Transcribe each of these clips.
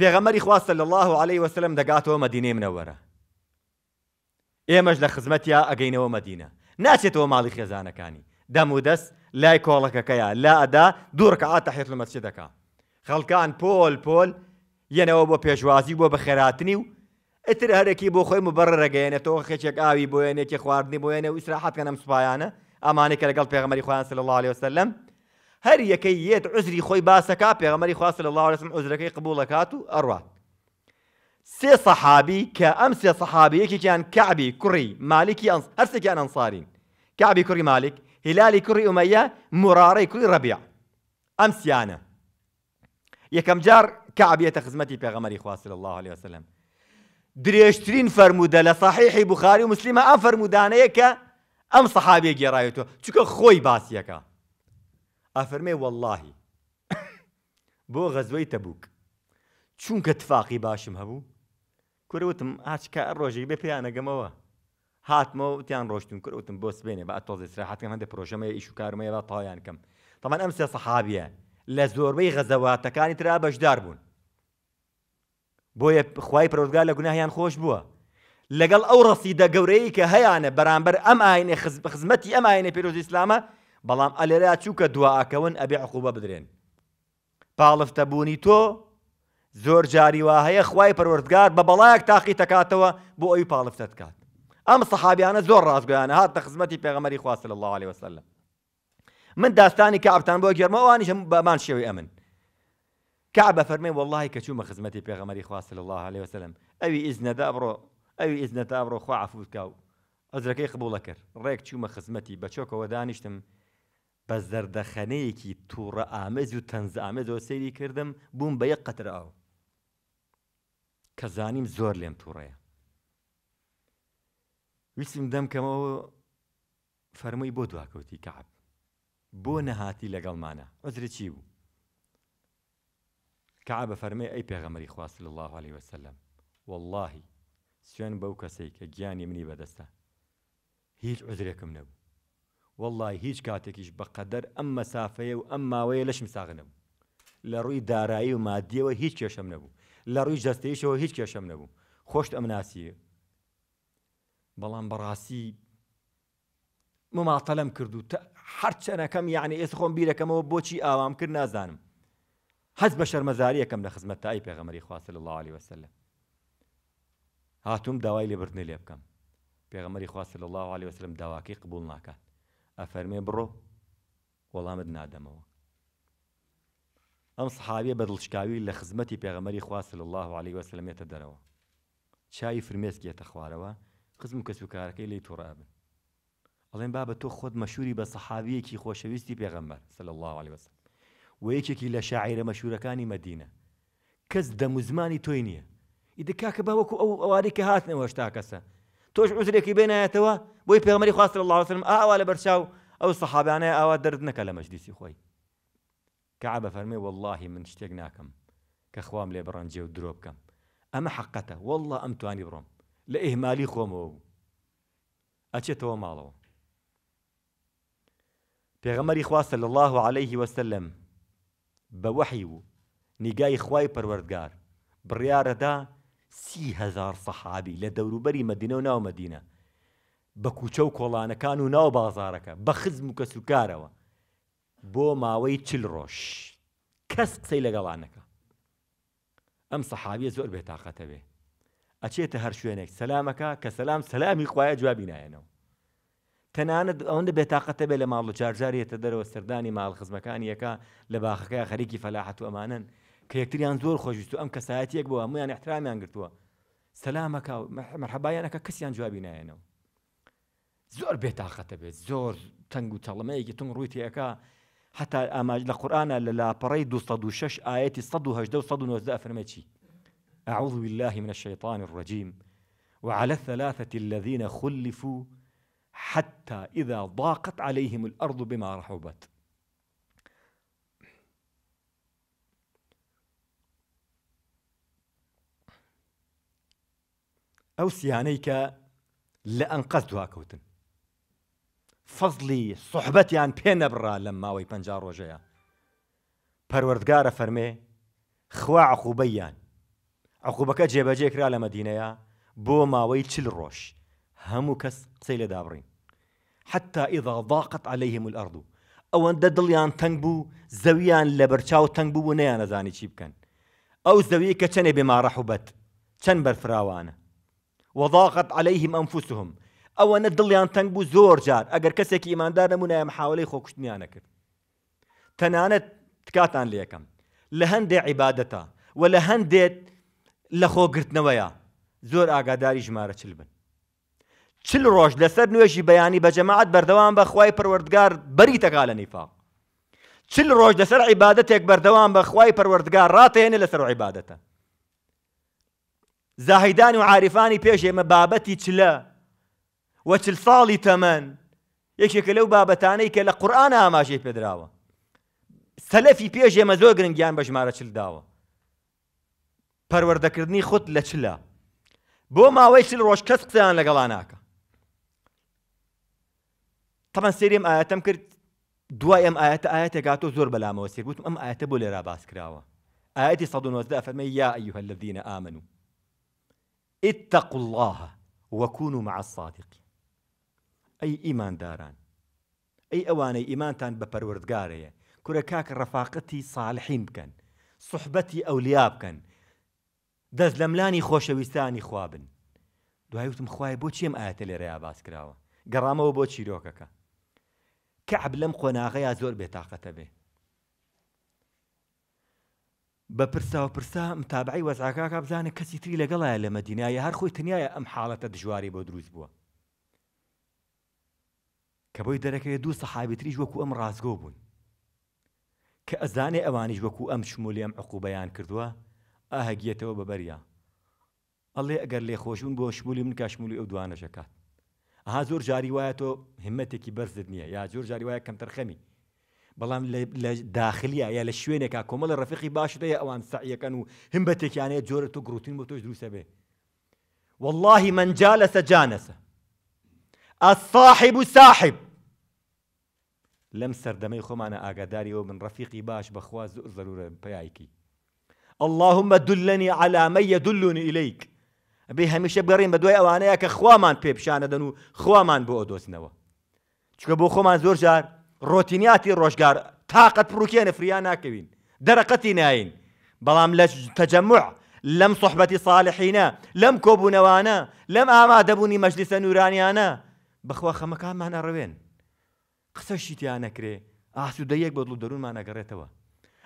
پێغەمەری خواستە لە الله عليه وسلم دەگاتەوە مەدینێ منەوەرە ئێمەش لە خزمەتیا ئەگەینەوە مەدینە ناچێتەوە ماڵی خێزانەکانی دەم و دەست لای کۆڵەکەکەیە لا ادا ئەدا دوورکەات تەحێت لە مەچێ دەکا خەڵکان پۆل بو یەنەوە بو پێشوازی اتر بە خێراتنی و ئتر هەرێکی بۆ خۆی مبڕ ڕگەێنێتەوە خێچێک ئاوی بۆێنێکی خواردنی بۆێنێ و ئیسراحەتکەنم سوپایانە ئەمانێکە لەگەڵ پێغمەری خۆیان سل الله عليه وسلم هر يكيت عذري خوي باسكا يا غمري خواص الله عليه وسلم عذرك قبول كاتو اروا سي صحابي كامس صحابي يكي كان كعبي كري مالكي انص هرسي كان انصاري كعبي كري مالك هلالي كري اميه مراري كري ربيع امس يانا يا كم جار كعب يتخزمتي في غمري خواص الله عليه وسلم دريشترين فرمودة لصحيح بخاري ومسلمة أم فرمودانيك أم صحابي جرايته تشك خوي باسيك يكا ئەفەرمێ واللهی بۆ غەزوەی تەبووک چونکە تفاقی باشم هەبوو کوروتم هاچکە ڕۆژێک بێ پێیانەگەمەوە هاتمەوە وتیان ڕۆشتم کروتم بۆ سبێنێ بە ئەتۆزی سراحاتەکەم هەندێک پرۆژەمە ئیش و کارمەیە بە تاوایان کەم تەمان ئەم سێ سەحابیە لە زۆربەی غەزەواتەکانی تررا بەشدار بوون بۆیە خی پرۆزگار لە گوناهیان خۆش بووە لەگەڵ ئەو ڕەسیدە گەورەی کە هەیەە بەرامبەر ئەم ئاینێ خزمەتی ئەم ئاینە پیرۆزی ئسلامە بەڵام ئەلێرا چووکە دواکەون ئەبێ عقوبە بدرێن پاڵفتەبوونی تۆ زۆر جاریوا هەیە خی پەروەردگار بە بەڵایەک تاقی تەکاتەوە بۆ ئەوی پاڵفتە دکات ئەم سەحابیانە زۆر ڕازگویانە هات تە خزمەتی پێغەمەری خواست لە الله عليه وسلم من داستانی کە ئاپتان بۆ گەرمەوانی بەمان شێوی ئەمن کابە فەرمێ واللهی کە چوومە خزمەتی پێغەمەری خواست الله عليه وسلم ئەوی ئزنەدا ئەڕۆ ئەوی ئزنەتا ئەڕۆ خوا عفوتکاو ئەزرەکەی قبولە کرد ڕێک چوومە خزمەتی بەچۆکەوە دانیشتم بە زەردەخەنەیەکی تووڕە ئامێز و تەنز ئامێزەوە سەیری کردم بووم بە یەک قەتر ئاو کە زانیم زۆر لێم تووڕەیە ویسم دەمکەمەوە فەرمووی بۆ دواکەوتی کەعب بۆ نەهاتی لەگەڵمانە ئەزر چی بوو کەعبە فەرمی ئەی پێغەمەری خواست لە الله عليه وسلم واللهی سوێن بەو کەسێک کە گیانی منی بەدەستە هیچ عزرێکم نەبوو واللهی هیچ کاتێکیش بەقەدەر ئەم مەسافەیە و ئەم ماوەیە لەشم ساغ نەبوو لە ڕووی دارایی و مادیەوە هیچ کێشەم نەبوو لە ڕووی جەستەیشەوە هیچ کێشەم نەبوو خۆشت ئەم ناسیە بەڵام بەڕاستی مماتەلم کرد و هەر چەنەکەم یعنی ئێس خۆم بیرەکەمەوە بۆچی ئاوام کرد نازانم حەز بە شەرمەزاریەکەم لە خزمەت تای پێغەمەری خواصل الله عليه وسلم هاتووم داوای لێبرنی لێ بکەم پێغەمەری خواصل الله عليه وسلم داواکەی قبول ناکات ئەفەرمێ بڕۆ وەڵامت نادەمەوە ئەم سحابێ بە دڵشکاوی لە خزمەتی پێغەمەری خواصل الله عليه وسلمێتە دەرەوە چاوی فرمێسکێتە خوارەوە خزم کەس و کارەکەی لی تووڕابن ئەڵێن با بە تۆ خۆت مەشوری بە سەحاویەکی خۆشەویستی پێغەمبەر سل الله عليه وسلم و یەکێکی لە شاعرە مەشورەکانی مدینە کەس دەموزمانی تۆی نییە ئیدە کاکە باوەکو ئەو ئەوارێککە هاتنەوە شتا کەسە توش عوزرێکی بين بۆی پێغمەری خواست لە اللهوسلم ئاوا لە بەرچاو ئەو سەحابانەیە ئاوا دەرد نەکە لە مەجلیسی خۆی مجلس يا واللهی كعبه فرمي والله من خوام لێ لي و ودروبكم اما حقته والله ئەم بروم لإهمالي لە ئیهمالی خۆمەوە بوو ئەچێتەوە ماڵەوە پێغەمەری الله عليه وسلم بوحيو وەحی و نیگای خوای پەروەردگار سیهزار سەحابی لە دەوروبەری مەدینە و ناو مەدینە بە کوچە و کۆڵانەکان و ناو بازارەکە بە خزم و کەس و کارەوە بۆ ماوەی چل ڕۆژ کەس قسەی لەگەڵانەکە ئەم سەحاویە زۆر بێتاقەتە بێ ئەچێتە هەر شوێنێک سەلامەکە کە سەسلام سەلامی خوایە جوابی نایەنەوە تەنانەت ئەوەندە بێتاقەتە بێ لە ماڵ و چارجارێتە دەرەوە سەردانی ماڵ خزمەکانیەکە لە باخەکە خەریکی فەلاحەت و ئەمانن کە یەکتریان زۆر خۆشویست و ئەم کەسایەتیەک بووە میان احترامیان گرتووە سەلامەکە مەرحەبایانەکە کەسیان جوابی نایەنەوە زور بێتاقەتە بێت زۆر تەنگ و تەڵمەیەکی تون أما القرآن حتا ئاماژ لە قورآانە لە لاپەڕی 26 ئاەتی 1970 فرمتشي أعوذ بالله من الشيطان الرجيم وعلى الثلاثة الذين خلفوا حتى إذا ضاقت عليهم الأرض بما رحبت أو سيانيك لأنقذتها كوتن فضلي صحبتي عن بين برا لما لە ماوەی وجايا ڕۆژەیە فرمي فەرمێ خوا عقوبەیان عقوبەکە جێبەجێ کرا لە مەدینەیە بۆ ماوەی چل ڕۆژ روش کەس قسەی لە دابڕین حتا ئیدا ضاقت عليهم الأرض أو أن ددليان تنبو زويان لبرشاو تنبو ونيانا زاني شيبكن أو چی بکەن ئەو زەوی کە چەنێ بێماڕەحوبەت وەضاغت عليهلەیهم ئەمفوسهم ئەوەنە دڵیان تەنگ بوو زۆر جار ئەگەر کەسێکی ئیماندار نمونایە محاولەی خۆکوشتنیانە کرد تەنانەت تکاتان لەکەم لە هەندێ عیباەتە و لە هەندێت لە خۆگرتنەوەیە زۆر ئاگاداری ژمارە چل بن چل ڕۆژ لەسەر نوێژی بەیانی بە جەماعات بەردەوام بە خوای پروەردگار بەری تەگا لە نیفاق چل ڕۆژ لەسەر عیباەتێک بەردەوام بە خوای پروەردگار ڕاتێنێ لەسەر عیباەتە زاهدان وعارفاني بيجي ما بابتي تلا وتل صالي تمن يكشك لو بابتاني كلا قرآن ما شيء بدراوة سلفي بيجي ما زوج رنجيان بجمارة تل داوة پرورده کردنی خود لچلا بو ما ویش روش کس قصیان لگل آناکا طبعا سیریم آیتم کرد دوای ام آیت آیت گاتو زور بلا ما سیر ام آیت بولي را باس کراوا آیتی صدون وزده فرمی أيها الذين آمنوا اتقوا الله وكونوا مع الصادقين ئەی ئیمانداران ئەی ئەوانەی ئیمانتان بە پەروەردگارەیە کورە کاک ڕەفاقەتی ساالحین بکەن سوحبەتی ئەولیا بکەن دەست لە ملانی خۆشەویستانی خوابن دوای وتم خوای بۆ چیم ئاەتە لێرەیا باس کراوە گەڕامەوە بۆ چیرۆکەکە کەعب لەم قۆناغەیە زۆر بێتاقەتە بێ بە پرسا و پرسا متابعی وەزعکاکە بزانە کەسی تری لەگەڵایە لە مەدینایە هەر خۆی تنیاە ئەم حاڵەتە دژواری بۆ دروست بووە کە بۆی دەرەکەی دوو سەحابی تریش وەکو ئەم ڕازگۆ بوون کە ئەزانێ ئەوانیش وەکو ئەم شمولی ئەم عقوبەیان کردووە ئاهەگیەتەوە بەبەریا ئەڵێ ئەگەر لێ خۆشون بۆ شمولی من کاشمولی ئەو دوانەشەکات ئەها زۆر جاری وایە تۆ همەتێکی بەرزت نییە یا زۆر جاری وایە کەمتەرخەمی بەڵام لە داخلیە یا لە شوێنێکا کۆمەڵە ڕفیقی باشدەیە ئەوان سعیەکەن و هەمبەتێکیانەیە يعني جۆرە تۆ گرروتین بۆ تۆش والله بێ واللهی جانس جانەسە صاحب و ساحب لەم سەردەمەی خۆمانە ئاگاداریەوە من ڕفیقی باش بەخوا زەرورە پیایکی اللهم دلني على من يدلني إليك بێ هەمیشە بڕین بدوي دوای ئەوانەیە خوامان بيبشان و خوامان بۆ ئۆدۆستنەوە چکە بۆ خوامان زور جار ڕۆتینیاتی ڕۆژگار تااقەت پرروکێنە فریان ناکەوین دەرەقەتی ناین بەڵام لە تەجەمع لەم سحبەتی ساالحینە لەم کۆبوونەوانە لەم ئامادەبوونی مەجلیسە نورانیانە بخوا خەمەکانمانە ڕەوێن قسە شیتیان نەکرێ ئاسوودەیەک بۆ دەروونمان نەگەڕێتەوە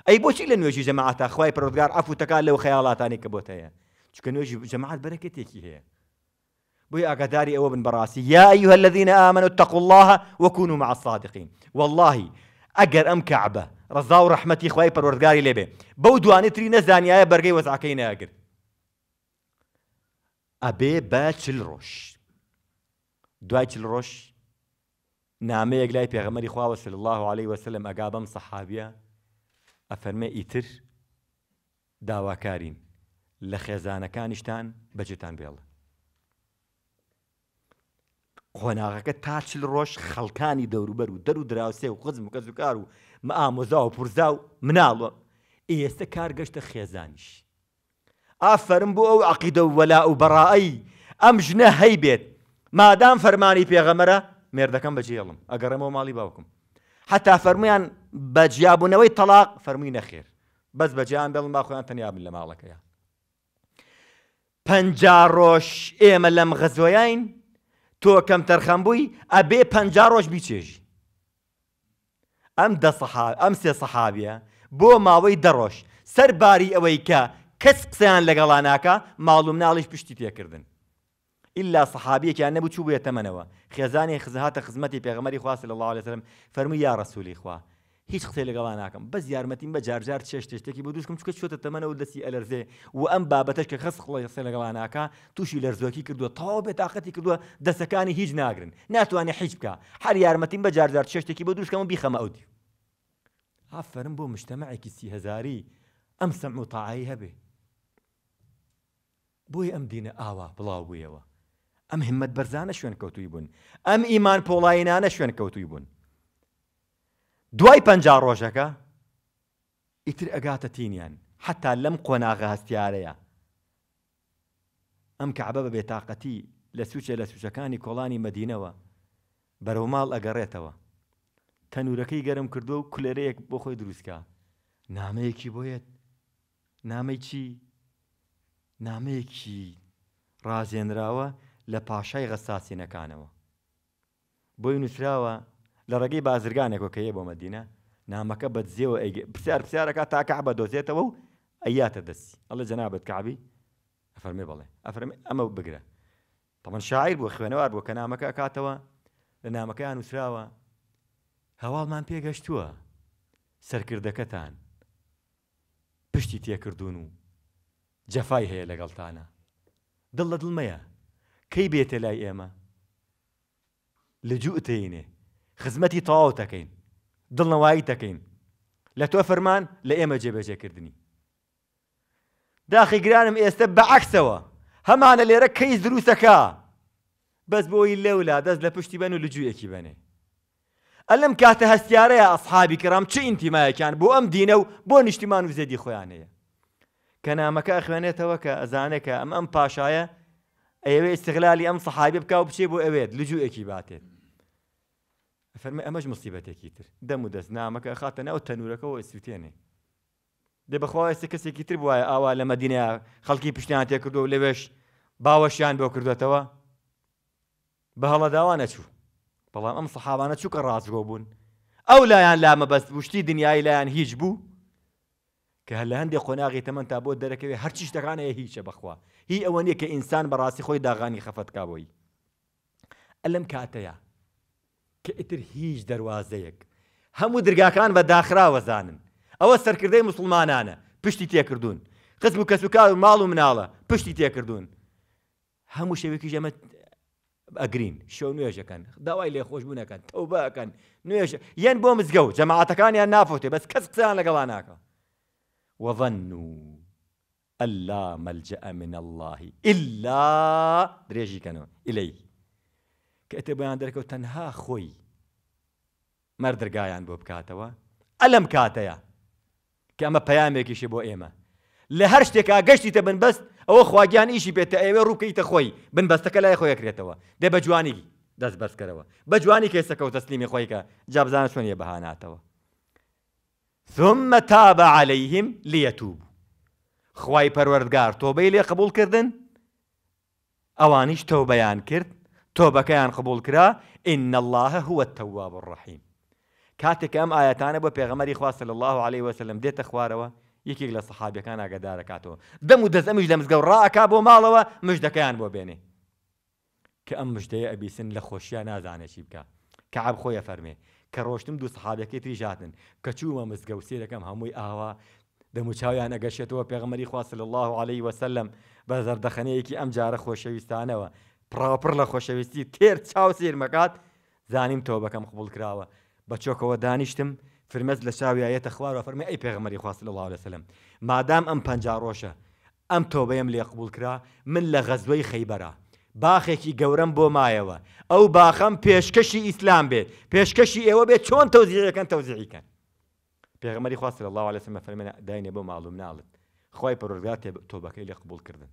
ئەی بۆچی لە نوێژی جەماعتا خخوای پرۆگار ئەفوتەکان لەو خەیاڵاتانی کە بۆتەیە چکە نوێژی جەماعات بەرەکەتێکی هەیە بۆی ئاگاداری ئەوە بن بەڕاستی یا ئەیوهە الذين ئامن و تەق الله وەکون و معسادقین واللهی ئەگەر ئەم کەعبە ڕزا و ڕحمەتی خی پەروەردگاری لێبێ بەو دوانێتری نەزانایە بەرگەی وەزعکەی ناگر ئەبێ بە چل ڕۆژ دوای چل ڕۆژ نامەیەک لای پێغەمەری خواوە سل الله عليه وسلم ئەگا بەم سەحابە ئەفەرمە ئیتر داواکارین لە خێزانەکانیشتان بەجێتان بێڵە خۆناغەکە تا چل ڕۆژ خەڵکانی دەوروبەر و دەرو دراوسێ و قزم و کەس و کار و ئامۆزا و پورزا و مناڵە ئێستا کارگەشتە خێزانیش ئافەرم بۆ ئەو عقیدە و وەلا و بەڕایی ئەم ژنە هەی بێت مادام فەرمانی پێغەمەرە مێردەکەم بەجێڵم ئەگەڕمەوە ماڵی باوکم حتا فەرمویان بە جیابوونەوەی تەلاق فەرمووی نەخێر بەس بەجیان بڵم با خۆیان تەنیابن لە ماڵەکەیە پەنج ڕۆژ ئێمە لەم غەزۆیین تۆ کەم تەرخەم بووی ئەبێ پ ڕۆژ بیچێژی ئەم ئەم سێ سەحابە بۆ ماوەی دەڕۆژ سەرباری ئەوەی کە کەس قسەیان لەگەڵاناکە ماڵوم ناڵیش پشتی تێکردن إلا صحابيكیان نەبوو چوو بێتەمەنەوە خێزانی خزهاتە خزمەتی پێغمەری خواست لە الله عليه وسلم فەرمووی یا ڕسوولی خوا هیچ قسەی لەگەڵا ناکەم بەس یارمەتیم بە جارجار چێشتێشتێکی بۆ دووشکم چکە چۆتە تەمەەوە دەستی ئەلەرزێ و ئەم بابەتش کە خەس قڵی قسە لەگەڵا ناکە تووشی لەرزۆکی کردووە تاوا بێتاقەتی کردووە دەسەکانی هیچ ناگرن ناتوانێت هیچ بکە هەر یارمەتیم بە جارجار چێشتێکی بۆ دووشکەم و بیخەمە ئەودی ئافرم بۆ مشتەمەعێکی سیهزاری ئەم سەم و تاعایی هەبێ بۆی ئەم دینە ئاوا بڵاو بوویەوە ئەم همەت بەرزانە شوێن کەوتوی بوون ئەم ئیمان پۆڵاینانە شوێن کەوتوی بوون دوای پنج ڕۆژەکە ئیتر ئەگاتە تینیان حتا لەم قۆناغە هەستیارەیە ئەم کەعبە بە بێتاقەتی لە سوچە لە سوچەکانی کۆڵانی مەدینەوە بەرەو ماڵ ئەگەڕێتەوە تەنورەکەی گەرم کردو و کولێرەیەک بۆ خۆی دروستکە نامەیەکی بۆیەت نامەی چی نامەیەکی ڕازێنراوە لە پاشای غەساسینەکانەوە بۆی نووسراوە لە ڕێگەی بازرگانێکەوە کەیە بۆ مەدینە نامەکە بەدزیەوە پرسیار پرسیارەکە تاکە بە دۆزێتەوە و ئەیاتە دەستی ئەڵە جەنابەت کابی ئەفەرمێ بڵێ ئەفرمێ ئەمە بگرە تەمەەن شاعیر بۆ خوێنەوار بۆ کە نامەکە کاتەوە لە نامەکەیان وسراوە هەواڵمان پێگەشتووە سەرکردەکەتان پشتی تێکردون و جەفای هەیە لەگەڵتانە دڵ لە دڵمەیە کەی بێتە لای ئێمە لە جوتەینێ خزمەتی تەواو دەکەین دڵنەوایی دەکەین لە تۆ فەرمان لە ئێمە جێبەجێکردنی داخی گرانم ئێستا بەعکسەوە هەمانە لێرە کەیس دروستەکە بەس بۆی لەولا دەست لە پشتی بەن و لەجوویەکی بنێ ئەلم کاتە هەستیارەیە ئەسحابی کرام چه ئینتیمایەکان بۆ ئەم دینە و بۆ نیشتیمان و زێدی خۆیانەیە کە نامەکە ئەخوێنێتەوە کە ئەزانەکە ئەم ئەم پاشایە ئەوێ استغلالی ئەم سەحابی بکاو بچێ بۆ ئەوێت لەجوویەکی باتێت فەرمە ئەمەش مسیبەتێکی تر دەم و دەست نامەکە خاتە ناو تەنورەکەەوە ئەسووتێنێ دێ بەخوا ئێستا کەسێکی تر وایە ئاوا لە مەدینە خەڵکی پیشنیان تێ کردو و لەوێش باوەشیان بۆ کردوێتەوە بە هەڵەداوا نەچوو بەڵام ئەم سەحابانە چووکە ڕازگۆ بوون ئەو لایەن لامە بەست وشتی دنیای لایەن هیچ بوو کە هەل لە هەندێک خۆناغی تەمەند تا بۆ دەرەکەوێ هەرچی شتەکانەیە هیچە بەخوا هی ئەوە نیە کە ئینسان بەڕاستی خۆی داغانی خەفەتکابەوەی ئەلم کاتەیە کە ئیتر هیچ دەواازەیەک هەموو درگاکان بە داخراوەزانن ئەوە سەرکردەی مسلمانانە پشتی تێکردوون قسم و کەسوکار و ماڵ و مناڵە پشتی تێکردوون هەموو شێوێکی ژەمە ئەگرین شو نوێژەکەن داوای لێخۆشببوونەکەن تەوبەکەن نوێژ یەن بۆ مزگە و جەماعاتەکانیان نافۆتێ بەس کەس قسەیان لەگەڵا ناکە وەڤەن و ئەللا مەلجە من اللهی ئللا درێژیکەنەوە ئیلەی کە ئەتێ بۆیان دەرکەوت تەنها خۆی مەردرگایان بۆ بکاتەوە ئەلم کاتەیە کە ئەمە پەیامێکیشی بۆ ئێمە لە هەر شتێکا گەشتی تە بنبەست ئەوە خواگیان ئیشی بێتە ئێوە ڕووکەیتە خۆی بنبەستەکە لای خۆی کرێتەوە دێ بە جوانی دەست بەرزکەرەوە بە جوانی کەسەکەوت تەسلیمی خۆیکە جابزان شوێنیە بەهاناتەوە ثمە تا بە عليهلەیهیم لەتووب خی پەروەردگار تۆبەی لێ قبول کردن ئەوانیش تۆ بەیان کرد تۆبەکەیان قبول کرا إن الله هو التواب الرحیم کاتێک ئەم ئاەتانە بە پێغەمەری خواستە لە الله عليه وسلم دێتە خوارەوە یەکێک لە سەحابەکان ئاگدارەکاتەوە دەم و دەزەمیش لە مزگەڵ ڕاکا بۆ ماڵەوە مژدەکەیان بۆ بێنێ کە ئەم مژدەیە ئەبیسن لە خۆشییان نازانێ چی بکە کە عب خۆیە فەرمێ کە ڕۆشتم دوو سەحابەکەی تریژاتن کە چوومە مزگە و سێرەکەم هەمووی ئاوا دەموچاویان ئەگەشێتەوە پێغمەری خواست لە الله عليه وسلم بە زەردەخەنەیەکی ئەم جارە خۆشەویستانەوە پراپڕ لە خۆشەویستی تێر چاو سیرمەکات زانیم تۆ بەکەم قبول کراوە بە چۆکەوە دانیشتم فرمەز لە چاویایەتە خوارەوە فەرمی ئەی پێغمەری خواست لە الله لەسلم مادام ئەم پنج ڕۆژە ئەم تۆبەیەم لێ قبول کرا من لە غەزوەی خەیبەرە باخێکی گەورەم بۆ مایەوە ئەو باخەم پێشکەشی ئیسلام بێت پێشکەشی ئێوە بێت چۆن تەوزیەکەن تەوزیعیکەن پێغمەری خواست لە الله لەسمە فەرمێنە داینێ بۆ ماڵوم ناڵت خی پەرۆرگات تۆبەکەی لێ قبول کردن.